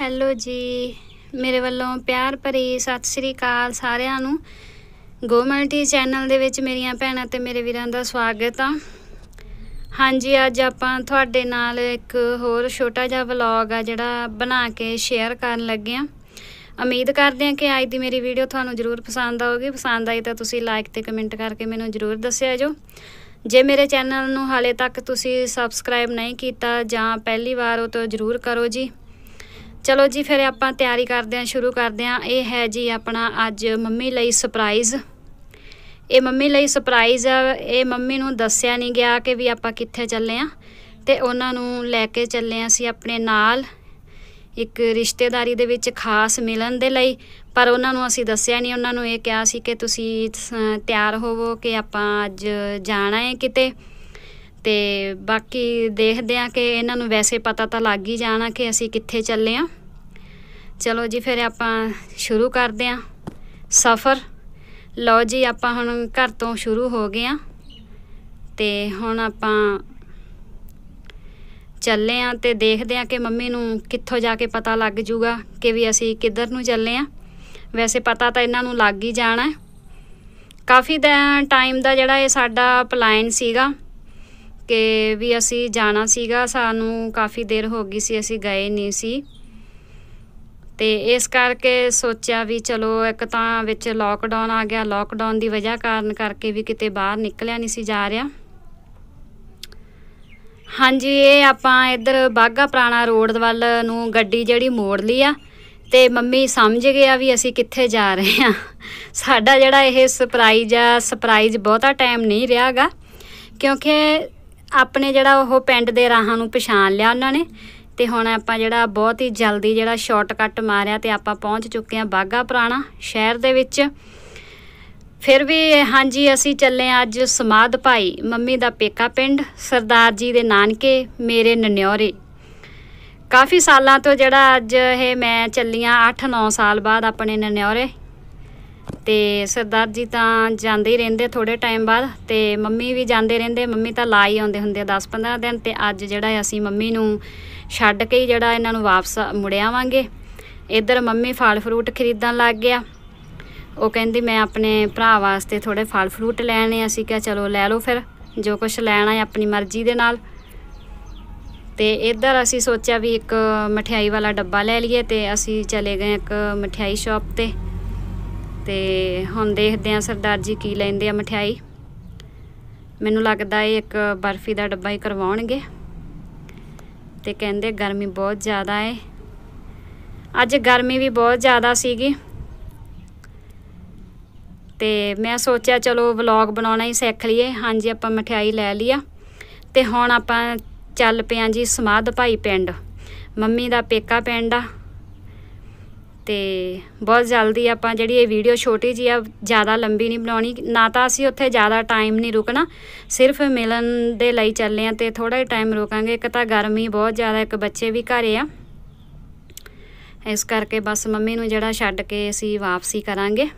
hello ਜੀ ਮੇਰੇ ਵੱਲੋਂ ਪਿਆਰ ਭਰੀ ਸਤਿ ਸ੍ਰੀ ਅਕਾਲ ਸਾਰਿਆਂ ਨੂੰ ਗੋਮਲਟੀ ਚੈਨਲ ਦੇ ਵਿੱਚ ਮੇਰੀਆਂ ਭੈਣਾਂ ਤੇ ਮੇਰੇ ਵੀਰਾਂ ਦਾ ਸਵਾਗਤ ਆ ਹਾਂਜੀ ਅੱਜ ਆਪਾਂ ਤੁਹਾਡੇ ਨਾਲ ਇੱਕ ਹੋਰ ਛੋਟਾ ਜਿਹਾ ਵਲੌਗ ਆ ਜਿਹੜਾ ਬਣਾ ਕੇ ਸ਼ੇਅਰ ਕਰਨ ਲੱਗੇ ਆ ਉਮੀਦ ਕਰਦੇ ਆ ਕਿ ਅੱਜ ਦੀ ਮੇਰੀ ਵੀਡੀਓ ਤੁਹਾਨੂੰ ਜ਼ਰੂਰ ਪਸੰਦ ਆਊਗੀ ਪਸੰਦ ਆਈ ਤਾਂ ਤੁਸੀਂ ਲਾਈਕ ਤੇ ਕਮੈਂਟ ਕਰਕੇ ਮੈਨੂੰ ਜ਼ਰੂਰ ਦੱਸਿਆ ਜੋ ਜੇ ਮੇਰੇ ਚੈਨਲ ਨੂੰ ਹਾਲੇ ਤੱਕ ਤੁਸੀਂ ਸਬਸਕ੍ਰਾਈਬ ਨਹੀਂ ਕੀਤਾ ਜਾਂ ਪਹਿਲੀ ਵਾਰ ਹੋ ਤਾਂ ਜ਼ਰੂਰ ਕਰੋ ਜੀ ਚਲੋ ਜੀ ਫਿਰ ਆਪਾਂ ਤਿਆਰੀ ਕਰਦੇ ਆਂ ਸ਼ੁਰੂ ਕਰਦੇ ਆਂ ਇਹ ਹੈ ਜੀ ਆਪਣਾ ਅੱਜ ਮੰਮੀ ਲਈ ਸਰਪ੍ਰਾਈਜ਼ ਇਹ ਮੰਮੀ ਲਈ ਸਰਪ੍ਰਾਈਜ਼ ਆ ਇਹ ਮੰਮੀ ਨੂੰ ਦੱਸਿਆ ਨਹੀਂ ਗਿਆ ਕਿ ਵੀ ਆਪਾਂ ਕਿੱਥੇ ਚੱਲੇ ਆਂ ਤੇ ਉਹਨਾਂ ਨੂੰ ਲੈ ਕੇ ਚੱਲੇ ਸੀ ਆਪਣੇ ਨਾਲ ਇੱਕ ਰਿਸ਼ਤੇਦਾਰੀ ਦੇ ਵਿੱਚ ਖਾਸ ਮਿਲਣ ਦੇ ਲਈ ਪਰ ਉਹਨਾਂ ਨੂੰ ਅਸੀਂ ਦੱਸਿਆ ਨਹੀਂ ਉਹਨਾਂ ਨੂੰ ਇਹ ਕਿਹਾ ਸੀ ਕਿ ਤੁਸੀਂ ਤਿਆਰ ਹੋਵੋ ਕਿ ਆਪਾਂ ਅੱਜ ਜਾਣਾ ਹੈ ਕਿਤੇ ਤੇ ਬਾਕੀ ਦੇਖਦੇ ਆ ਕਿ ਇਹਨਾਂ ਨੂੰ ਵੈਸੇ ਪਤਾ ਤਾਂ ਲੱਗ ਹੀ ਜਾਣਾ ਕਿ ਅਸੀਂ ਕਿੱਥੇ ਚੱਲੇ ਆ ਚਲੋ ਜੀ ਫਿਰ ਆਪਾਂ ਸ਼ੁਰੂ ਕਰਦੇ ਆਂ ਸਫ਼ਰ ਲਓ ਜੀ ਆਪਾਂ ਹੁਣ ਘਰ ਤੋਂ ਸ਼ੁਰੂ ਹੋ ਗਏ ਆਂ ਤੇ ਹੁਣ ਆਪਾਂ ਚੱਲੇ ਆਂ ਤੇ ਦੇਖਦੇ ਆਂ ਕਿ ਮੰਮੀ ਨੂੰ ਕਿੱਥੋਂ ਜਾ ਕੇ ਪਤਾ ਲੱਗ ਜੂਗਾ ਕਿ ਵੀ ਅਸੀਂ ਕਿੱਧਰ ਨੂੰ ਚੱਲੇ ਆਂ ਵੈਸੇ ਪਤਾ ਤਾਂ ਇਹਨਾਂ ਨੂੰ ਲੱਗ ਹੀ ਜਾਣਾ ਹੈ ਕਾਫੀ ਟਾਈਮ ਦਾ ਜਿਹੜਾ ਇਹ ਸਾਡਾ ਪਲਾਨ ਸੀਗਾ ਕਿ ਵੀ ਅਸੀਂ ਜਾਣਾ ਸੀਗਾ ਸਾਨੂੰ ਕਾਫੀ ਦੇਰ ਹੋ ਗਈ ਸੀ ਅਸੀਂ ਗਏ ਨਹੀਂ ਸੀ ਤੇ ਇਸ ਕਰਕੇ ਸੋਚਿਆ ਵੀ ਚਲੋ ਇੱਕ ਤਾਂ ਵਿੱਚ ਲੋਕਡਾਊਨ ਆ ਗਿਆ ਲੋਕਡਾਊਨ ਦੀ ਵਜ੍ਹਾ ਕਾਰਨ ਕਰਕੇ ਵੀ ਕਿਤੇ ਬਾਹਰ ਨਿਕਲਿਆ ਨਹੀਂ ਸੀ ਜਾ ਰਿਹਾ ਹਾਂਜੀ ਇਹ ਆਪਾਂ ਇੱਧਰ ਬਾਗਾ ਪ੍ਰਾਣਾ ਰੋਡ ਵੱਲ ਨੂੰ ਗੱਡੀ ਜਿਹੜੀ ਮੋੜ ਲਈ ਆ ਤੇ ਮੰਮੀ ਸਮਝ ਗਿਆ ਵੀ ਅਸੀਂ ਕਿੱਥੇ ਜਾ ਰਹੇ ਆ ਸਾਡਾ ਜਿਹੜਾ ਇਹ ਸਰਪ੍ਰਾਈਜ਼ ਆ ਸਰਪ੍ਰਾਈਜ਼ ਬਹੁਤਾ ਟਾਈਮ ਨਹੀਂ ਰਿਹਾਗਾ ਕਿਉਂਕਿ ਆਪਣੇ ਜਿਹੜਾ ਉਹ ਪਿੰਡ ਦੇ ਰਾਹਾਂ ਨੂੰ ਪਛਾਣ ਲਿਆ ਉਹਨਾਂ ਨੇ ਤੇ ਹੁਣ ਆਪਾਂ ਜਿਹੜਾ ਬਹੁਤ ਹੀ ਜਲਦੀ ਜਿਹੜਾ ਸ਼ਾਰਟਕਟ ਮਾਰਿਆ ਤੇ ਆਪਾਂ ਪਹੁੰਚ ਚੁੱਕੇ ਆ ਬਾਗਾ ਪੁਰਾਣਾ ਸ਼ਹਿਰ ਦੇ ਵਿੱਚ ਫਿਰ ਵੀ ਹਾਂਜੀ ਅਸੀਂ ਚੱਲੇ ਅੱਜ ਸਮਾਦ ਭਾਈ ਮੰਮੀ ਦਾ ਪੇਕਾ ਪਿੰਡ ਸਰਦਾਰ ਜੀ ਦੇ ਨਾਨਕੇ ਮੇਰੇ ਨਨਿਓਰੇ ਕਾਫੀ ਸਾਲਾਂ ਤੋਂ ਜਿਹੜਾ ਅੱਜ ਇਹ ਮੈਂ ਚੱਲੀਆਂ 8-9 ਸਾਲ ਬਾਅਦ ਆਪਣੇ ਨਨਿਓਰੇ ਤੇ ਸਰਦਾਰ ਜੀ ਤਾਂ ਜਾਂਦੇ ਹੀ ਰਹਿੰਦੇ ਥੋੜੇ ਟਾਈਮ ਬਾਅਦ ਤੇ ਮੰਮੀ ਵੀ ਜਾਂਦੇ ਰਹਿੰਦੇ ਮੰਮੀ ਤਾਂ ਲਾ ਹੀ ਆਉਂਦੇ ਹੁੰਦੇ 10-15 ਦਿਨ ਤੇ ਅੱਜ ਜਿਹੜਾ ਅਸੀਂ ਮੰਮੀ ਨੂੰ ਛੱਡ ਕੇ ਜਿਹੜਾ ਇਹਨਾਂ ਨੂੰ ਵਾਪਸ ਮੁੜਿਆਵਾਂਗੇ ਇੱਧਰ ਮੰਮੀ ਫਲ ਫਰੂਟ ਖਰੀਦਣ ਲੱਗ ਗਿਆ ਉਹ ਕਹਿੰਦੀ ਮੈਂ ਆਪਣੇ ਭਰਾ ਵਾਸਤੇ ਥੋੜੇ ਫਲ ਫਰੂਟ ਲੈਣੇ ਆ ਸੀ ਕਿਹਾ ਚਲੋ ਲੈ ਲਓ ਫਿਰ ਜੋ ਕੁਝ ਲੈਣਾ ਹੈ ਆਪਣੀ ਮਰਜ਼ੀ ਦੇ ਨਾਲ ਤੇ ਇੱਧਰ ਅਸੀਂ ਸੋਚਿਆ ਵੀ ਇੱਕ ਮਠਿਆਈ ਵਾਲਾ ਡੱਬਾ ਲੈ ਲਈਏ ਤੇ ਅਸੀਂ ਚਲੇ ਗਏ ਇੱਕ ਮਠਿਆਈ ਸ਼ਾਪ ਤੇ ਤੇ ਹੁਣ ਦੇਖਦੇ ਆ ਸਰਦਾਰ ਜੀ ਕੀ ਲੈਂਦੇ ਆ ਮਠਿਆਈ ਮੈਨੂੰ ਲੱਗਦਾ ਇਹ ਇੱਕ ਬਰਫੀ ਦਾ ਡੱਬਾ ਹੀ ਕਰਵਾਉਣਗੇ ਤੇ ਕਹਿੰਦੇ ਗਰਮੀ ਬਹੁਤ ਜ਼ਿਆਦਾ ਹੈ ਅੱਜ ਗਰਮੀ ਵੀ ਬਹੁਤ ਜ਼ਿਆਦਾ ਸੀਗੀ ਤੇ ਮੈਂ ਸੋਚਿਆ ਚਲੋ ਵਲੌਗ ਬਣਾਉਣਾ ਹੀ ਸਿੱਖ ਲਈਏ ਹਾਂਜੀ ਆਪਾਂ ਮਠਿਆਈ ਲੈ ਲਈਆ ਤੇ ਹੁਣ ਆਪਾਂ ਚੱਲ ਪਿਆ ਜੀ ਸਮਾਧ ਭਾਈ ਪਿੰਡ ਮੰਮੀ ਦਾ ਪੇਕਾ ਪਿੰਡ ਆ ਤੇ ਬਹੁਤ ਜਲਦੀ ਆਪਾਂ ਜਿਹੜੀ ਇਹ ਵੀਡੀਓ ਛੋਟੀ ਜੀ ਆ ਜ਼ਿਆਦਾ ਲੰਬੀ ਨਹੀਂ ਬਣਾਉਣੀ ਨਾ ਤਾਂ ਅਸੀਂ ਉੱਥੇ ਜ਼ਿਆਦਾ ਟਾਈਮ ਨਹੀਂ ਰੁਕਣਾ ਸਿਰਫ ਮਿਲਣ ਦੇ ਲਈ ਚੱਲੇ ਆ ਤੇ ਥੋੜਾ ਹੀ ਟਾਈਮ ਰੁਕਾਂਗੇ ਇੱਕ ਤਾਂ ਗਰਮੀ ਬਹੁਤ ਜ਼ਿਆਦਾ ਇੱਕ ਬੱਚੇ ਵੀ ਘਰੇ ਆ ਇਸ ਕਰਕੇ ਬਸ ਮੰਮੀ ਨੂੰ ਜਿਹੜਾ ਛੱਡ ਕੇ ਅਸੀਂ ਵਾਪਸੀ ਕਰਾਂਗੇ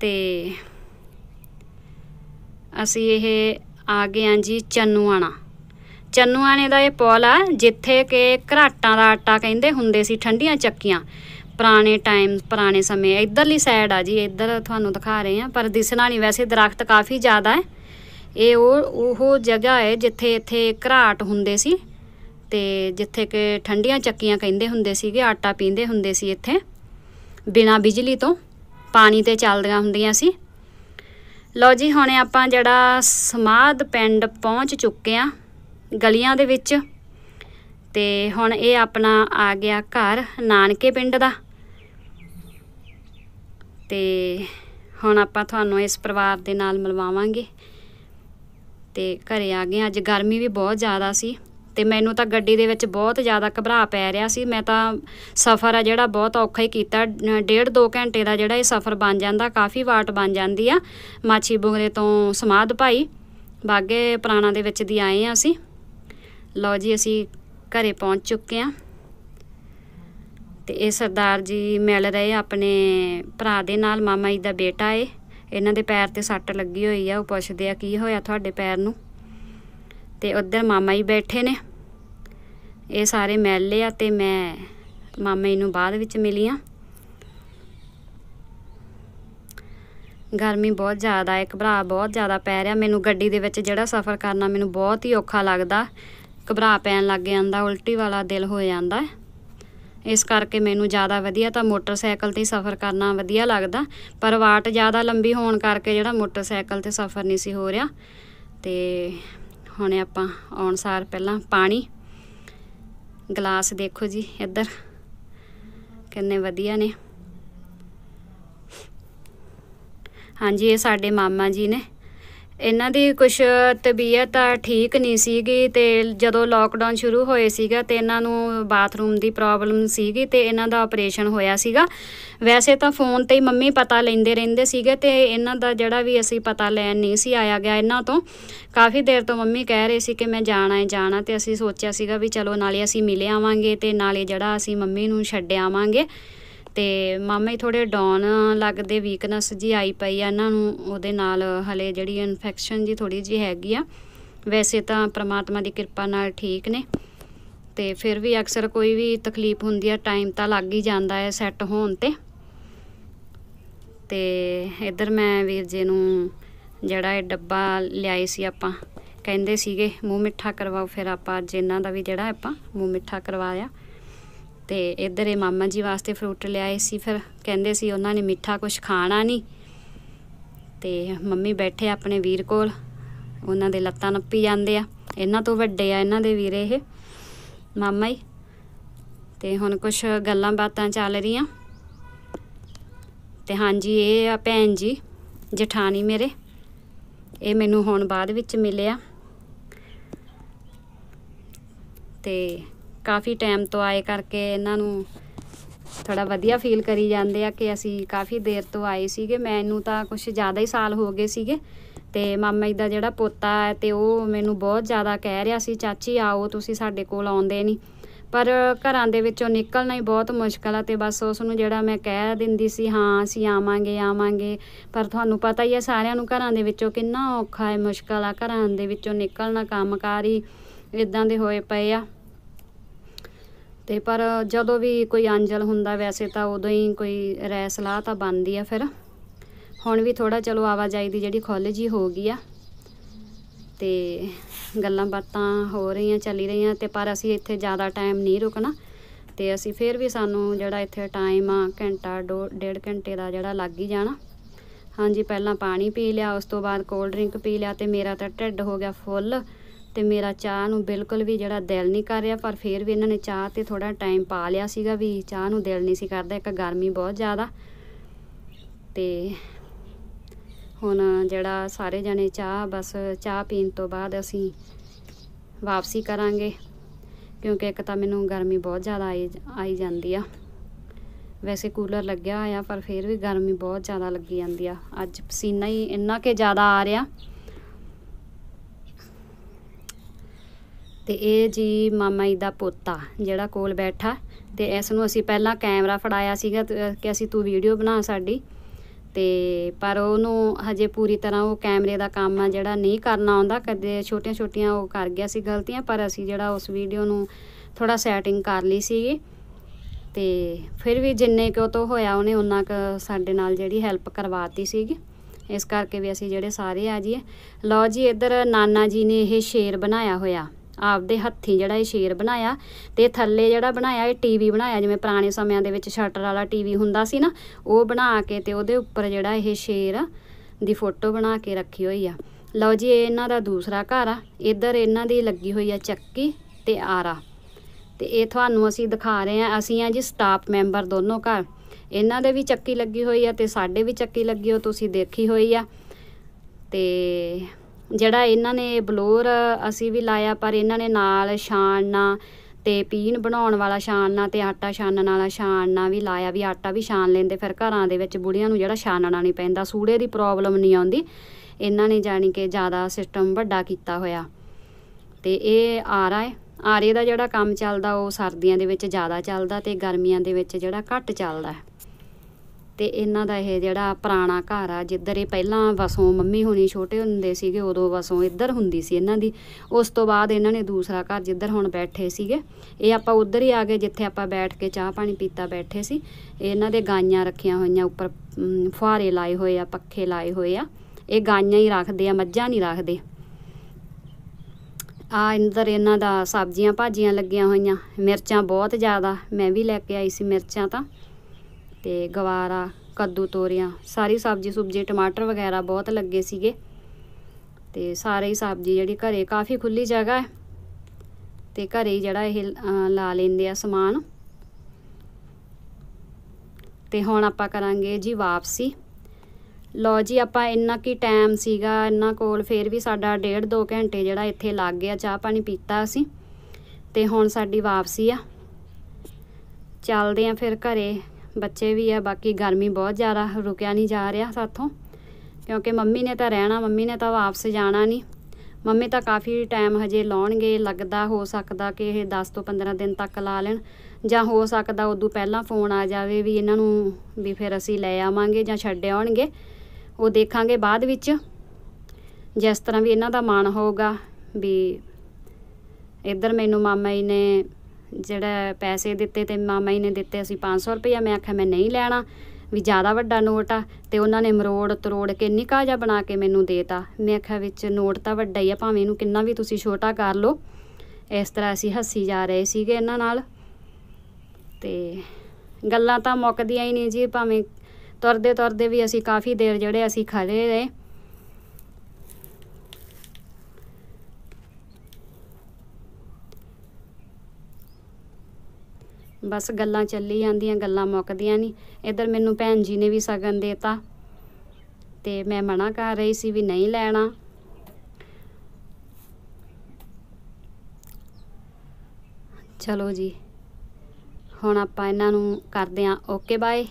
ਤੇ ਅਸੀਂ ਇਹ ਆ ਗਏ ਆਂ ਜੀ ਚੰਨੂਆਣਾ ਚੰਨੂਆਣੇ ਦਾ ਇਹ ਪੌਲ ਆ ਜਿੱਥੇ ਕਿ ਘਰਾਟਾਂ ਦਾ ਆਟਾ ਕਹਿੰਦੇ ਹੁੰਦੇ ਸੀ ਠੰਡੀਆਂ ਚੱਕੀਆਂ ਪੁਰਾਣੇ ਟਾਈਮ ਪੁਰਾਣੇ ਸਮੇਂ ਇਧਰਲੀ ਸਾਈਡ ਆ ਜੀ ਇਧਰ ਤੁਹਾਨੂੰ ਦਿਖਾ ਰਹੇ ਆ ਪਰ ਦਿਸਣਾ ਨਹੀਂ ਵੈਸੇ ਦਰਖਤ ਕਾਫੀ ਜ਼ਿਆਦਾ ਹੈ ਇਹ ਉਹ ਉਹ ਜਗ੍ਹਾ ਹੈ ਜਿੱਥੇ ਇੱਥੇ ਘਰਾਟ ਹੁੰਦੇ ਸੀ ਤੇ ਜਿੱਥੇ ਕਿ ਠੰਡੀਆਂ ਚੱਕੀਆਂ ਕਹਿੰਦੇ ਹੁੰਦੇ ਸੀਗੇ ਆਟਾ ਪੀਂਦੇ ਹੁੰਦੇ ਸੀ ਇੱਥੇ ਬਿਨਾ ਬਿਜਲੀ ਤੋਂ ਪਾਣੀ ਤੇ ਚੱਲਦੀਆਂ ਹੁੰਦੀਆਂ ਸੀ ਲੋ ਜੀ ਹੁਣੇ ਆਪਾਂ ਜਿਹੜਾ ਸਮਾਦ ਪਿੰਡ ਪਹੁੰਚ ਚੁੱਕੇ ਆ ਗਲੀਆਂ ਦੇ ਵਿੱਚ ਤੇ ਹੁਣ ਇਹ ਆਪਣਾ ਆ ਗਿਆ ਘਰ ਨਾਨਕੇ ਪਿੰਡ ਦਾ ਤੇ ਹੁਣ ਆਪਾਂ ਤੁਹਾਨੂੰ ਇਸ ਪਰਿਵਾਰ ਦੇ ਨਾਲ ਮਿਲਵਾਵਾਂਗੇ ਤੇ ਘਰੇ ਆ ਗਏ ਅੱਜ ਗਰਮੀ ਵੀ ਬਹੁਤ ਜ਼ਿਆਦਾ ਸੀ ਤੇ ਮੈਨੂੰ ਤਾਂ ਗੱਡੀ ਦੇ ਵਿੱਚ ਬਹੁਤ ਜ਼ਿਆਦਾ ਘਬਰਾ ਪੈ ਰਿਹਾ ਸੀ ਮੈਂ ਤਾਂ ਸਫ਼ਰ ਆ ਜਿਹੜਾ ਬਹੁਤ ਔਖਾ ਹੀ ਕੀਤਾ ਡੇਢ 2 ਘੰਟੇ ਦਾ ਜਿਹੜਾ ਇਹ ਸਫ਼ਰ ਬਣ ਜਾਂਦਾ ਕਾਫੀ ਵਾਟ ਬਣ ਜਾਂਦੀ ਆ ਮਾਛੀ ਬੁੰਗਰੇ ਤੋਂ ਸਮਾਦ ਭਾਈ ਬਾਗੇ ਪੁਰਾਣਾ ਦੇ ਵਿੱਚ ਦੀ ਆਏ ਆ ਅਸੀਂ ਲਓ ਜੀ ਅਸੀਂ ਘਰੇ ਪਹੁੰਚ ਚੁੱਕੇ ਆ ਤੇ ਇਹ ਸਰਦਾਰ ਜੀ ਮਿਲ ਰਹੇ ਆਪਣੇ ਭਰਾ ਦੇ ਨਾਲ ਮਾਮਾ ਜੀ ਦਾ ਬੇਟਾ ਏ ਇਹਨਾਂ ਦੇ ਪੈਰ ਤੇ ਸੱਟ ਲੱਗੀ ਹੋਈ ਆ ਉਹ ਪੁੱਛਦੇ ਆ ਕੀ ਹੋਇਆ ਤੁਹਾਡੇ ਪੈਰ ਨੂੰ ਤੇ ਉੱਧਰ ਮਾਮਾ ਜੀ ਬੈਠੇ ਨੇ ਇਹ ਸਾਰੇ ਮਿਲ ਲਿਆ ਤੇ ਮੈਂ ਮਾਮੇ ਨੂੰ ਬਾਅਦ ਵਿੱਚ ਮਿਲੀ ਆ ਗਰਮੀ ਬਹੁਤ ਜ਼ਿਆਦਾ ਹੈ ਭਰਾ ਬਹੁਤ ਜ਼ਿਆਦਾ ਪੈ ਰਿਹਾ ਮੈਨੂੰ ਗੱਡੀ ਦੇ ਵਿੱਚ ਜਿਹੜਾ ਸਫ਼ਰ ਕਰਨਾ ਮੈਨੂੰ ਬਹੁਤ ਹੀ ਔਖਾ ਲੱਗਦਾ ਘਬਰਾ ਪੈਣ ਲੱਗ ਜਾਂਦਾ ਉਲਟੀ ਵਾਲਾ ਦਿਲ ਹੋ ਜਾਂਦਾ ਇਸ ਕਰਕੇ ਮੈਨੂੰ ਜ਼ਿਆਦਾ ਵਧੀਆ ਤਾਂ ਮੋਟਰਸਾਈਕਲ ਤੇ ਸਫ਼ਰ ਕਰਨਾ ਵਧੀਆ ਲੱਗਦਾ ਪਰ ਵਾਟ ਜ਼ਿਆਦਾ ਲੰਬੀ ਹੋਣ ਕਰਕੇ ਜਿਹੜਾ ਮੋਟਰਸਾਈਕਲ ਤੇ ਸਫ਼ਰ ਨਹੀਂ ਸੀ ਹੋ ਰਿਹਾ ਤੇ ਹੁਣ ਆਪਾਂ ਆਉਣ ਸਾਰ ਪਹਿਲਾਂ ਪਾਣੀ ਗਲਾਸ ਦੇਖੋ ਜੀ ਇੱਧਰ ਕਿੰਨੇ ਵਧੀਆ ਨੇ ਹਾਂਜੀ ਇਹ ਸਾਡੇ ਮਾਮਾ ਜੀ ਨੇ ਇਹਨਾਂ ਦੀ ਕੁਝ ਤਬੀਅਤ ਠੀਕ ਨਹੀਂ ਸੀਗੀ ਤੇ ਜਦੋਂ ਲੋਕਡਾਊਨ ਸ਼ੁਰੂ ਹੋਏ ਸੀਗਾ ਤੇ ਇਹਨਾਂ ਨੂੰ ਬਾਥਰੂਮ ਦੀ ਪ੍ਰੋਬਲਮ ਸੀਗੀ ਤੇ ਇਹਨਾਂ ਦਾ ਆਪਰੇਸ਼ਨ ਹੋਇਆ ਸੀਗਾ ਵੈਸੇ ਤਾਂ ਫੋਨ ਤੇ ਹੀ ਮੰਮੀ ਪਤਾ ਲੈਂਦੇ ਰਹਿੰਦੇ ਸੀਗੇ ਤੇ ਇਹਨਾਂ ਦਾ ਜਿਹੜਾ ਵੀ ਅਸੀਂ ਪਤਾ ਲੈਣ ਨਹੀਂ ਸੀ ਆਇਆ ਗਿਆ ਇਹਨਾਂ ਤੋਂ ਕਾਫੀ ਦੇਰ ਤੋਂ ਮੰਮੀ ਕਹਿ ਰਹੀ ਸੀ ਕਿ ਮੈਂ ਜਾਣਾ ਹੈ ਜਾਣਾ ਤੇ ਅਸੀਂ ਸੋਚਿਆ ਸੀਗਾ ਵੀ ਚਲੋ ਨਾਲੇ ਅਸੀਂ ਮਿਲੇ ਆਵਾਂਗੇ ਤੇ ਨਾਲੇ ਜਿਹੜਾ ਅਸੀਂ ਮੰਮੀ ਨੂੰ ਛੱਡ ਆਵਾਂਗੇ ਤੇ ਮਾਮਾ ਹੀ ਥੋੜੇ ਡਾਉਨ ਲੱਗਦੇ ਵੀਕਨੈਸ ਜੀ ਆਈ ਪਈ ਆ ਇਹਨਾਂ ਨੂੰ ਉਹਦੇ ਨਾਲ ਹਲੇ ਜਿਹੜੀ ਇਨਫੈਕਸ਼ਨ ਜੀ ਥੋੜੀ ਜੀ ਹੈਗੀ ਆ ਵੈਸੇ ਤਾਂ ਪ੍ਰਮਾਤਮਾ ਦੀ ਕਿਰਪਾ ਨਾਲ ਠੀਕ ਨੇ ਤੇ ਫਿਰ ਵੀ ਅਕਸਰ ਕੋਈ ਵੀ ਤਕਲੀਫ ਹੁੰਦੀ ਆ ਟਾਈਮ ਤਾਂ ਲੱਗ ਹੀ ਜਾਂਦਾ ਹੈ ਸੈੱਟ ਹੋਣ ਤੇ ਤੇ ਇੱਧਰ ਮੈਂ ਵੀਰ ਜੀ ਨੂੰ ਜਿਹੜਾ ਇਹ ਡੱਬਾ ਲਿਆਏ ਸੀ ਆਪਾਂ ਕਹਿੰਦੇ ਸੀਗੇ ਮੂੰਹ ਮਿੱਠਾ ਕਰਵਾਓ ਫਿਰ ਆਪਾਂ ਅੱਜ ਇਹਨਾਂ ਦਾ ਵੀ ਜਿਹੜਾ ਆਪਾਂ ਮੂੰਹ ਮਿੱਠਾ ਕਰਵਾਇਆ ਤੇ ਇੱਧਰ ਇਹ ਮਾਮਾ ਜੀ ਵਾਸਤੇ ਫਰੂਟ ਲਿਆਏ ਸੀ ਫਿਰ ਕਹਿੰਦੇ ਸੀ ਉਹਨਾਂ ਨੇ ਮਿੱਠਾ ਕੁਝ ਖਾਣਾ ਨਹੀਂ ਤੇ ਮੰਮੀ ਬੈਠੇ ਆਪਣੇ ਵੀਰ ਕੋਲ ਉਹਨਾਂ ਦੇ ਲੱਤਾਂ ਨੱਪੀ ਜਾਂਦੇ ਆ ਇਹਨਾਂ ਤੋਂ ਵੱਡੇ ਆ ਇਹਨਾਂ ਦੇ ਵੀਰੇ ਇਹ ਮਾਮਾ ਹੀ ਤੇ ਹੁਣ ਕੁਝ ਗੱਲਾਂ ਬਾਤਾਂ ਚੱਲ ਰਹੀਆਂ ਤੇ ਹਾਂਜੀ ਇਹ ਆ ਭੈਣ ਜੀ ਜਠਾਣੀ ਮੇਰੇ ਇਹ ਮੈਨੂੰ ਹੁਣ ਬਾਅਦ ਵਿੱਚ ਮਿਲਿਆ ਤੇ ਕਾਫੀ ਟਾਈਮ ਤੋਂ ਆਏ ਕਰਕੇ ਇਹਨਾਂ ਨੂੰ ਥੋੜਾ ਵਧੀਆ ਫੀਲ ਕਰੀ ਜਾਂਦੇ ਆ ਕਿ ਅਸੀਂ ਕਾਫੀ ਦੇਰ ਤੋਂ ਆਏ ਸੀਗੇ ਮੈਨੂੰ ਤਾਂ ਕੁਝ ਜ਼ਿਆਦਾ ਹੀ ਸਾਲ ਹੋ ਗਏ ਸੀਗੇ ਤੇ ਮਾਮਾ ਜੀ ਦਾ ਜਿਹੜਾ ਪੋਤਾ ਹੈ ਤੇ ਉਹ ਮੈਨੂੰ ਬਹੁਤ ਜ਼ਿਆਦਾ ਕਹਿ ਰਿਹਾ ਸੀ ਚਾਚੀ ਆਓ ਤੁਸੀਂ ਸਾਡੇ ਕੋਲ ਆਉਂਦੇ ਨਹੀਂ ਪਰ ਘਰਾਂ ਦੇ ਵਿੱਚੋਂ ਨਿਕਲਣਾ ਹੀ ਬਹੁਤ ਮੁਸ਼ਕਲ ਆ ਤੇ ਬਸ ਉਸ ਨੂੰ ਜਿਹੜਾ ਮੈਂ ਕਹਿ ਦਿੰਦੀ ਸੀ ਹਾਂ ਅਸੀਂ ਆਵਾਂਗੇ ਆਵਾਂਗੇ ਪਰ ਤੁਹਾਨੂੰ ਪਤਾ ਹੀ ਹੈ ਸਾਰਿਆਂ ਨੂੰ ਘਰਾਂ ਦੇ ਵਿੱਚੋਂ ਕਿੰਨਾ ਔਖਾ ਹੈ ਮੁਸ਼ਕਲ ਆ ਘਰਾਂ ਦੇ ਵਿੱਚੋਂ ਨਿਕਲਣਾ ਕੰਮਕਾਰੀ ਇਦਾਂ ਦੇ ਹੋਏ ਪਏ ਆ ਤੇ ਪਰ ਜਦੋਂ ਵੀ ਕੋਈ ਅੰਜਲ ਹੁੰਦਾ ਵੈਸੇ ਤਾਂ ਉਦੋਂ ਹੀ ਕੋਈ ਰੈ ਸਲਾਹ ਤਾਂ ਬਣਦੀ ਆ ਫਿਰ ਹੁਣ ਵੀ ਥੋੜਾ ਚਲੋ ਆਵਾਜਾਈ ਦੀ ਜਿਹੜੀ ਖੁੱਲ ਜੀ ਹੋ ਗਈ ਆ ਤੇ ਗੱਲਾਂ ਬਾਤਾਂ ਹੋ ਰਹੀਆਂ ਚੱਲੀ ਰਹੀਆਂ ਤੇ ਪਰ ਅਸੀਂ ਇੱਥੇ ਜ਼ਿਆਦਾ ਟਾਈਮ ਨਹੀਂ ਰੁਕਣਾ ਤੇ ਅਸੀਂ ਫੇਰ ਵੀ ਸਾਨੂੰ ਜਿਹੜਾ ਇੱਥੇ ਟਾਈਮ ਆ ਘੰਟਾ ਡੇਢ ਘੰਟੇ ਦਾ ਜਿਹੜਾ ਲੱਗ ਹੀ ਜਾਣਾ ਹਾਂਜੀ ਪਹਿਲਾਂ ਪਾਣੀ ਪੀ ਲਿਆ ਉਸ ਤੋਂ ਬਾਅਦ ਕੋਲਡ ਡਰਿੰਕ ਪੀ ਲਿਆ ਤੇ ਮੇਰਾ ਤਾਂ ਢਿੱਡ ਹੋ ਗਿਆ ਫੁੱਲ ਤੇ ਮੇਰਾ ਚਾਹ ਨੂੰ ਬਿਲਕੁਲ ਵੀ ਜਿਹੜਾ ਦਿਲ ਨਹੀਂ ਕਰ ਰਿਹਾ ਪਰ ਫਿਰ ਵੀ ਇਹਨਾਂ ਨੇ ਚਾਹ ਤੇ ਥੋੜਾ ਟਾਈਮ ਪਾ ਲਿਆ ਸੀਗਾ ਵੀ ਚਾਹ ਨੂੰ ਦਿਲ ਨਹੀਂ ਸੀ ਕਰਦਾ ਇੱਕ ਗਰਮੀ ਬਹੁਤ ਜ਼ਿਆਦਾ ਤੇ ਹੁਣ ਜਿਹੜਾ ਸਾਰੇ ਜਣੇ ਚਾਹ ਬਸ ਚਾਹ ਪੀਣ ਤੋਂ ਬਾਅਦ ਅਸੀਂ ਵਾਪਸੀ ਕਰਾਂਗੇ ਕਿਉਂਕਿ ਇੱਕ ਤਾਂ ਮੈਨੂੰ ਗਰਮੀ ਬਹੁਤ ਜ਼ਿਆਦਾ ਆਈ ਆਈ ਜਾਂਦੀ ਆ ਵੈਸੇ ਕੂਲਰ ਲੱਗਿਆ ਆ ਪਰ ਫਿਰ ਵੀ ਗਰਮੀ ਬਹੁਤ ਜ਼ਿਆਦਾ ਲੱਗੀ ਜਾਂਦੀ ਆ ਅੱਜ ਪਸੀਨਾ ਹੀ ਇੰਨਾ ਕਿ ਜ਼ਿਆਦਾ ਆ ਰਿਹਾ ਤੇ ਇਹ ਜੀ ਮਾਮਾ ਜੀ ਦਾ ਪੋਤਾ ਜਿਹੜਾ ਕੋਲ ਬੈਠਾ ਤੇ ਇਸ ਨੂੰ ਅਸੀਂ ਪਹਿਲਾਂ ਕੈਮਰਾ ਫੜਾਇਆ ਸੀਗਾ ਕਿ ਅਸੀਂ ਤੂੰ ਵੀਡੀਓ ਬਣਾ ਸਾਡੀ ਤੇ ਪਰ ਉਹਨੂੰ ਹਜੇ ਪੂਰੀ ਤਰ੍ਹਾਂ ਉਹ ਕੈਮਰੇ ਦਾ ਕੰਮ ਆ ਜਿਹੜਾ ਨਹੀਂ ਕਰਨਾ ਆਉਂਦਾ ਕਦੇ ਛੋਟੀਆਂ-ਛੋਟੀਆਂ ਉਹ ਕਰ ਗਿਆ ਸੀ ਗਲਤੀਆਂ ਪਰ ਅਸੀਂ ਜਿਹੜਾ ਉਸ ਵੀਡੀਓ ਨੂੰ ਥੋੜਾ ਸੈਟਿੰਗ ਕਰ ਲਈ ਸੀਗੀ ਤੇ ਫਿਰ ਵੀ ਜਿੰਨੇ ਕਿ ਉਹ ਤੋਂ ਹੋਇਆ ਉਹਨੇ ਉਹਨਾਂ ਕ ਸਾਡੇ ਨਾਲ ਜਿਹੜੀ ਹੈਲਪ ਕਰਵਾਤੀ ਸੀਗੀ ਇਸ ਕਰਕੇ ਵੀ ਅਸੀਂ ਜਿਹੜੇ ਸਾਰੇ ਆ ਜੀ ਲਓ ਜੀ ਇੱਧਰ ਨਾਨਾ ਜੀ ਨੇ ਇਹ ਸ਼ੇਰ ਬਣਾਇਆ ਹੋਇਆ ਆਪਦੇ ਹੱਥੀ ਜਿਹੜਾ ਇਹ ਸ਼ੇਰ ਬਣਾਇਆ ਤੇ ਥੱਲੇ ਜਿਹੜਾ ਬਣਾਇਆ ਇਹ ਟੀਵੀ ਬਣਾਇਆ ਜਿਵੇਂ ਪੁਰਾਣੇ ਸਮਿਆਂ ਦੇ ਵਿੱਚ ਸ਼ਟਰ ਵਾਲਾ ਟੀਵੀ ਹੁੰਦਾ ਸੀ ਨਾ ਉਹ ਬਣਾ ਕੇ ਤੇ ਉਹਦੇ ਉੱਪਰ ਜਿਹੜਾ ਇਹ ਸ਼ੇਰ ਦੀ ਫੋਟੋ ਬਣਾ ਕੇ ਰੱਖੀ ਹੋਈ ਆ ਲਓ ਜੀ ਇਹ ਇਹਨਾਂ ਦਾ ਦੂਸਰਾ ਘਰ ਆ ਇੱਧਰ ਇਹਨਾਂ ਦੀ ਲੱਗੀ ਹੋਈ ਆ ਚੱਕੀ ਤੇ ਆਰਾ ਤੇ ਇਹ ਤੁਹਾਨੂੰ ਅਸੀਂ ਦਿਖਾ ਰਹੇ ਆ ਅਸੀਂ ਆ ਜੀ ਸਟਾਫ ਮੈਂਬਰ ਦੋਨੋਂ ਘਰ ਇਹਨਾਂ ਦੇ ਵੀ ਚੱਕੀ ਲੱਗੀ ਹੋਈ ਆ ਤੇ ਸਾਡੇ ਵੀ ਚੱਕੀ ਲੱਗੀ ਹੋ ਤੁਸੀਂ ਦੇਖੀ ਹੋਈ ਆ ਤੇ ਜਿਹੜਾ ਇਹਨਾਂ ਨੇ ਬਲੋਰ ਅਸੀਂ ਵੀ ਲਾਇਆ ਪਰ ਇਹਨਾਂ ਨੇ ਨਾਲ ਛਾਣਨਾ ਤੇ ਪੀਣ ਬਣਾਉਣ ਵਾਲਾ ਛਾਣਨਾ ਤੇ ਆਟਾ ਛਾਣਨ ਵਾਲਾ ਛਾਣਨਾ ਵੀ ਲਾਇਆ ਵੀ ਆਟਾ ਵੀ ਛਾਣ ਲੈਂਦੇ ਫਿਰ ਘਰਾਂ ਦੇ ਵਿੱਚ ਬੁੜੀਆਂ ਨੂੰ ਜਿਹੜਾ ਛਾਣਨਾ ਨਹੀਂ ਪੈਂਦਾ ਸੂੜੇ ਦੀ ਪ੍ਰੋਬਲਮ ਨਹੀਂ ਆਉਂਦੀ ਇਹਨਾਂ ਨੇ ਜਾਣੀ ਕਿ ਜ਼ਿਆਦਾ ਸਿਸਟਮ ਵੱਡਾ ਕੀਤਾ ਹੋਇਆ ਤੇ ਇਹ ਆਰਾ ਹੈ ਆਰੇ ਦਾ ਜਿਹੜਾ ਕੰਮ ਚੱਲਦਾ ਉਹ ਸਰਦੀਆਂ ਦੇ ਵਿੱਚ ਜ਼ਿਆਦਾ ਚੱਲਦਾ ਤੇ ਗਰਮੀਆਂ ਦੇ ਵਿੱਚ ਜਿਹੜਾ ਘੱਟ ਚੱਲਦਾ ਤੇ ਇਹਨਾਂ ਦਾ ਇਹ ਜਿਹੜਾ ਪੁਰਾਣਾ ਘਰ ਆ ਜਿੱਧਰ ਇਹ ਪਹਿਲਾਂ ਵਸੋਂ ਮੰਮੀ ਹੋਣੀ ਛੋਟੇ ਹੁੰਦੇ ਸੀਗੇ ਉਦੋਂ ਵਸੋਂ ਇੱਧਰ ਹੁੰਦੀ ਸੀ ਇਹਨਾਂ ਦੀ ਉਸ ਤੋਂ ਬਾਅਦ ਇਹਨਾਂ ਨੇ ਦੂਸਰਾ ਘਰ ਜਿੱਧਰ ਹੁਣ ਬੈਠੇ ਸੀਗੇ ਇਹ ਆਪਾਂ ਉੱਧਰ ਹੀ ਆ ਗਏ ਜਿੱਥੇ ਆਪਾਂ ਬੈਠ ਕੇ ਚਾਹ ਪਾਣੀ ਪੀਤਾ ਬੈਠੇ ਸੀ ਇਹਨਾਂ ਦੇ ਗਾਈਆਂ ਰੱਖੀਆਂ ਹੋਈਆਂ ਉੱਪਰ ਫੁਹਾਰੇ ਲਾਏ ਹੋਏ ਆ ਪੱਖੇ ਲਾਏ ਹੋਏ ਆ ਇਹ ਗਾਈਆਂ ਹੀ ਰੱਖਦੇ ਆ ਮੱਝਾਂ ਨਹੀਂ ਰੱਖਦੇ ਆ ਇੰਦਰ ਇਹਨਾਂ ਦਾ ਸਬਜ਼ੀਆਂ ਭਾਜੀਆਂ ਲੱਗੀਆਂ ਹੋਈਆਂ ਮਿਰਚਾਂ ਬਹੁਤ ਜ਼ਿਆਦਾ ਮੈਂ ਵੀ ਲੈ ਕੇ ਆਈ ਸੀ ਮਿਰਚਾਂ ਤਾਂ ਤੇ ਗਵਾਰਾ ਕੱਦੂ ਤੋਰੀਆਂ ਸਾਰੀ ਸਬਜ਼ੀ ਸੁਬਜੀ ਟਮਾਟਰ ਵਗੈਰਾ ਬਹੁਤ ਲੱਗੇ ਸੀਗੇ ਤੇ ਸਾਰੇ ਹੀ ਸਬਜ਼ੀ ਜਿਹੜੀ ਘਰੇ ਕਾਫੀ ਖੁੱਲੀ ਜਗ੍ਹਾ ਹੈ ਤੇ ਘਰੇ ਹੀ ਜਿਹੜਾ ਇਹ ਲਾ ਲੈਂਦੇ ਆ ਸਮਾਨ ਤੇ ਹੁਣ ਆਪਾਂ ਕਰਾਂਗੇ ਜੀ ਵਾਪਸੀ ਲੋ ਜੀ ਆਪਾਂ ਇੰਨਾ ਕੀ ਟਾਈਮ ਸੀਗਾ ਇੰਨਾ ਕੋਲ ਫੇਰ ਵੀ ਸਾਡਾ 1.5 2 ਘੰਟੇ ਜਿਹੜਾ ਇੱਥੇ ਲੱਗ ਗਿਆ ਚਾਹ ਪਾਣੀ ਪੀਤਾ ਅਸੀਂ ਤੇ ਹੁਣ ਸਾਡੀ ਵਾਪਸੀ ਆ ਚੱਲਦੇ ਆ ਫਿਰ ਘਰੇ ਬੱਚੇ ਵੀ ਆ ਬਾਕੀ ਗਰਮੀ ਬਹੁਤ ਜ਼ਿਆਦਾ ਰੁਕਿਆ ਨਹੀਂ ਜਾ ਰਿਹਾ ਸਾਥੋਂ ਕਿਉਂਕਿ ਮੰਮੀ ਨੇ ਤਾਂ ਰਹਿਣਾ ਮੰਮੀ ਨੇ ਤਾਂ ਵਾਪਸ ਜਾਣਾ ਨਹੀਂ ਮੰਮੀ ਤਾਂ ਕਾਫੀ ਟਾਈਮ ਹਜੇ ਲਾਉਣਗੇ ਲੱਗਦਾ ਹੋ ਸਕਦਾ ਕਿ ਇਹ 10 ਤੋਂ 15 ਦਿਨ ਤੱਕ ਲਾ ਲੈਣ ਜਾਂ ਹੋ ਸਕਦਾ ਉਦੋਂ ਪਹਿਲਾਂ ਫੋਨ ਆ ਜਾਵੇ ਵੀ ਇਹਨਾਂ ਨੂੰ ਵੀ ਫਿਰ ਅਸੀਂ ਲੈ ਆਵਾਂਗੇ ਜਾਂ ਛੱਡ ਆਉਣਗੇ ਉਹ ਦੇਖਾਂਗੇ ਬਾਅਦ ਵਿੱਚ ਜਿਸ ਤਰ੍ਹਾਂ ਵੀ ਇਹਨਾਂ ਦਾ ਮਾਣ ਹੋਊਗਾ ਵੀ ਇੱਧਰ ਮੈਨੂੰ ਮਾਮਾ ਜੀ ਨੇ ਜਿਹੜਾ ਪੈਸੇ ਦਿੱਤੇ ਤੇ ਮਾਮਾ ਜੀ ਨੇ ਦਿੱਤੇ ਅਸੀਂ 500 ਰੁਪਇਆ ਮੈਂ ਆਖਿਆ ਮੈਂ ਨਹੀਂ ਲੈਣਾ ਵੀ ਜ਼ਿਆਦਾ ਵੱਡਾ ਨੋਟ ਆ ਤੇ ਉਹਨਾਂ ਨੇ ਮਰੋੜ ਤਰੋੜ ਕੇ ਨਿੱਕਾ ਜਾ ਬਣਾ ਕੇ ਮੈਨੂੰ ਦੇਤਾ ਮੈਂ ਆਖਿਆ ਵਿੱਚ ਨੋਟ ਤਾਂ ਵੱਡਾ ਹੀ ਆ ਭਾਵੇਂ ਇਹਨੂੰ ਕਿੰਨਾ ਵੀ ਤੁਸੀਂ ਛੋਟਾ ਕਰ ਲਓ ਇਸ ਤਰ੍ਹਾਂ ਅਸੀਂ ਹੱਸੀ ਜਾ ਰਹੇ ਸੀਗੇ ਇਹਨਾਂ ਨਾਲ ਤੇ ਗੱਲਾਂ ਤਾਂ ਮੁੱਕਦੀਆਂ ਹੀ ਨਹੀਂ ਜੀ ਭਾਵੇਂ ਤੁਰਦੇ ਤੁਰਦੇ ਵੀ ਅਸੀਂ ਕਾਫੀ ਦੇਰ ਜਿਹੜੇ ਅਸੀਂ ਖੜੇ ਰਹੇ ਬਸ ਗੱਲਾਂ ਚੱਲੀ ਜਾਂਦੀਆਂ ਗੱਲਾਂ ਮੁੱਕਦੀਆਂ ਨਹੀਂ ਇਧਰ ਮੈਨੂੰ ਭੈਣ ਜੀ ਨੇ ਵੀ ਸਗਨ ਦੇਤਾ ਤੇ ਮੈਂ ਮਨਾ ਕਰ ਰਹੀ ਸੀ ਵੀ ਨਹੀਂ ਲੈਣਾ ਚਲੋ ਜੀ ਹੁਣ ਆਪਾਂ ਇਹਨਾਂ ਨੂੰ ਕਰਦੇ ਆਂ ਓਕੇ ਬਾਏ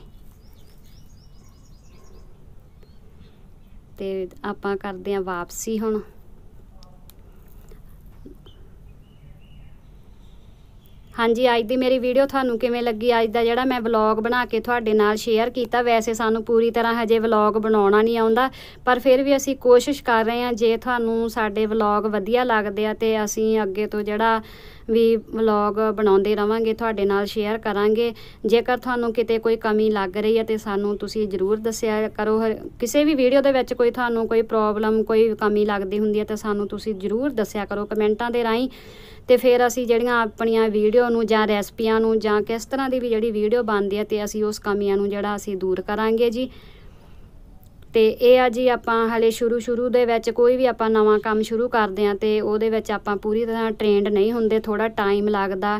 ਤੇ ਆਪਾਂ ਕਰਦੇ ਆਂ ਵਾਪਸੀ ਹੁਣ ਹਾਂਜੀ ਅੱਜ ਦੀ ਮੇਰੀ ਵੀਡੀਓ ਤੁਹਾਨੂੰ ਕਿਵੇਂ ਲੱਗੀ ਅੱਜ ਦਾ ਜਿਹੜਾ ਮੈਂ ਵਲੌਗ ਬਣਾ ਕੇ ਤੁਹਾਡੇ ਨਾਲ ਸ਼ੇਅਰ ਕੀਤਾ ਵੈਸੇ ਸਾਨੂੰ ਪੂਰੀ ਤਰ੍ਹਾਂ ਹਜੇ ਵਲੌਗ ਬਣਾਉਣਾ ਨਹੀਂ ਆਉਂਦਾ ਪਰ ਫਿਰ ਵੀ ਅਸੀਂ ਕੋਸ਼ਿਸ਼ ਕਰ ਰਹੇ ਹਾਂ ਜੇ ਤੁਹਾਨੂੰ ਸਾਡੇ ਵਲੌਗ ਵਧੀਆ ਲੱਗਦੇ ਆ ਤੇ ਅਸੀਂ ਅੱਗੇ ਤੋਂ ਜਿਹੜਾ ਵੀ ਵਲੌਗ ਬਣਾਉਂਦੇ ਰਵਾਂਗੇ ਤੁਹਾਡੇ ਨਾਲ ਸ਼ੇਅਰ ਕਰਾਂਗੇ ਜੇਕਰ ਤੁਹਾਨੂੰ ਕਿਤੇ ਕੋਈ ਕਮੀ ਲੱਗ ਰਹੀ ਹੈ ਤੇ ਸਾਨੂੰ ਤੁਸੀਂ ਜਰੂਰ ਦੱਸਿਆ ਕਰੋ ਕਿਸੇ ਵੀ ਵੀਡੀਓ ਦੇ ਵਿੱਚ ਕੋਈ ਤੁਹਾਨੂੰ ਕੋਈ ਪ੍ਰੋਬਲਮ ਕੋਈ ਕਮੀ ਲੱਗਦੀ ਹੁੰਦੀ ਹੈ ਤਾਂ ਸਾਨੂੰ ਤੁਸੀਂ ਜਰੂਰ ਦੱਸਿਆ ਕਰੋ ਕਮੈਂਟਾਂ ਦੇ ਰਾਹੀਂ ਤੇ ਫਿਰ ਅਸੀਂ ਜਿਹੜੀਆਂ ਆਪਣੀਆਂ ਵੀਡੀਓ ਨੂੰ ਜਾਂ ਰੈਸਪੀਆਂ ਨੂੰ ਜਾਂ ਕਿਸ ਤਰ੍ਹਾਂ ਦੀ ਵੀ ਜਿਹੜੀ ਵੀਡੀਓ ਬਣਦੀ ਹੈ ਤੇ ਅਸੀਂ ਉਸ ਕਮੀਆਂ ਨੂੰ ਜਿਹੜਾ ਅਸੀਂ ਦੂਰ ਕਰਾਂਗੇ ਜੀ ਤੇ ਇਹ ਆ ਜੀ ਆਪਾਂ ਹਲੇ ਸ਼ੁਰੂ ਸ਼ੁਰੂ ਦੇ ਵਿੱਚ ਕੋਈ ਵੀ ਆਪਾਂ ਨਵਾਂ ਕੰਮ ਸ਼ੁਰੂ ਕਰਦੇ ਆ ਤੇ ਉਹਦੇ ਵਿੱਚ ਆਪਾਂ ਪੂਰੀ ਤਰ੍ਹਾਂ ਟ੍ਰੇਨਡ ਨਹੀਂ ਹੁੰਦੇ ਥੋੜਾ ਟਾਈਮ ਲੱਗਦਾ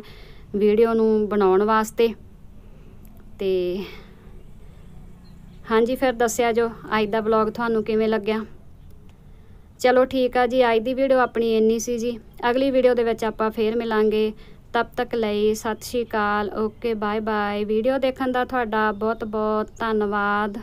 ਵੀਡੀਓ ਨੂੰ ਬਣਾਉਣ ਵਾਸਤੇ ਤੇ ਹਾਂਜੀ ਫਿਰ ਦੱਸਿਆ ਜੋ ਅੱਜ ਦਾ ਬਲੌਗ ਤੁਹਾਨੂੰ ਕਿਵੇਂ ਲੱਗਿਆ ਚਲੋ ਠੀਕ ਆ ਜੀ ਅੱਜ ਦੀ ਵੀਡੀਓ ਆਪਣੀ ਇੰਨੀ ਸੀ ਜੀ ਅਗਲੀ ਵੀਡੀਓ ਦੇ ਵਿੱਚ ਆਪਾਂ ਫੇਰ ਮਿਲਾਂਗੇ ਤਬ ਤੱਕ ਲਈ ਸਤਿ ਸ਼੍ਰੀ ਅਕਾਲ ਓਕੇ ਬਾਏ ਬਾਏ ਵੀਡੀਓ ਦੇਖਣ ਦਾ ਤੁਹਾਡਾ ਬਹੁਤ ਬਹੁਤ ਧੰਨਵਾਦ